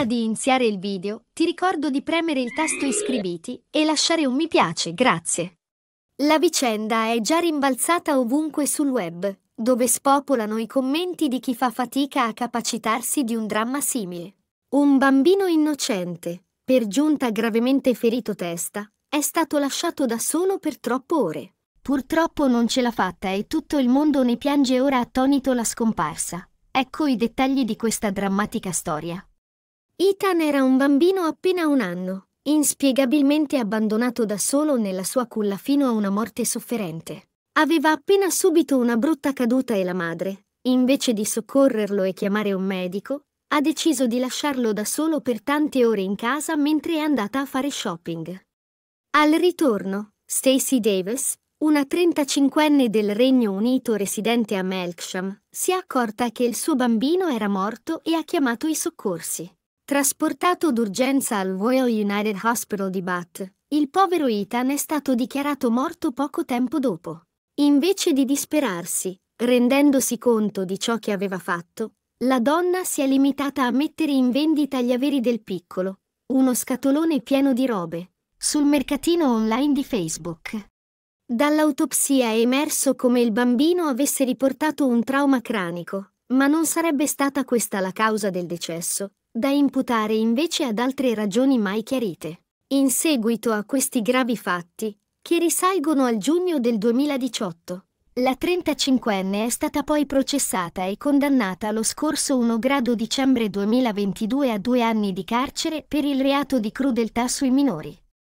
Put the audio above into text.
Prima di iniziare il video, ti ricordo di premere il tasto iscriviti e lasciare un mi piace, grazie. La vicenda è già rimbalzata ovunque sul web, dove spopolano i commenti di chi fa fatica a capacitarsi di un dramma simile. Un bambino innocente, per giunta gravemente ferito testa, è stato lasciato da solo per troppe ore. Purtroppo non ce l'ha fatta e tutto il mondo ne piange ora attonito la scomparsa. Ecco i dettagli di questa drammatica storia. Ethan era un bambino appena un anno, inspiegabilmente abbandonato da solo nella sua culla fino a una morte sofferente. Aveva appena subito una brutta caduta e la madre, invece di soccorrerlo e chiamare un medico, ha deciso di lasciarlo da solo per tante ore in casa mentre è andata a fare shopping. Al ritorno, Stacy Davis, una 35enne del Regno Unito residente a Melksham, si è accorta che il suo bambino era morto e ha chiamato i soccorsi. Trasportato d'urgenza al Royal United Hospital di Bath, il povero Ethan è stato dichiarato morto poco tempo dopo. Invece di disperarsi, rendendosi conto di ciò che aveva fatto, la donna si è limitata a mettere in vendita gli averi del piccolo, uno scatolone pieno di robe, sul mercatino online di Facebook. Dall'autopsia è emerso come il bambino avesse riportato un trauma cranico, ma non sarebbe stata questa la causa del decesso, da imputare invece ad altre ragioni mai chiarite. In seguito a questi gravi fatti, che risalgono al giugno del 2018, la 35enne è stata poi processata e condannata lo scorso 1 grado dicembre 2022 a due anni di carcere per il reato di crudeltà sui minori.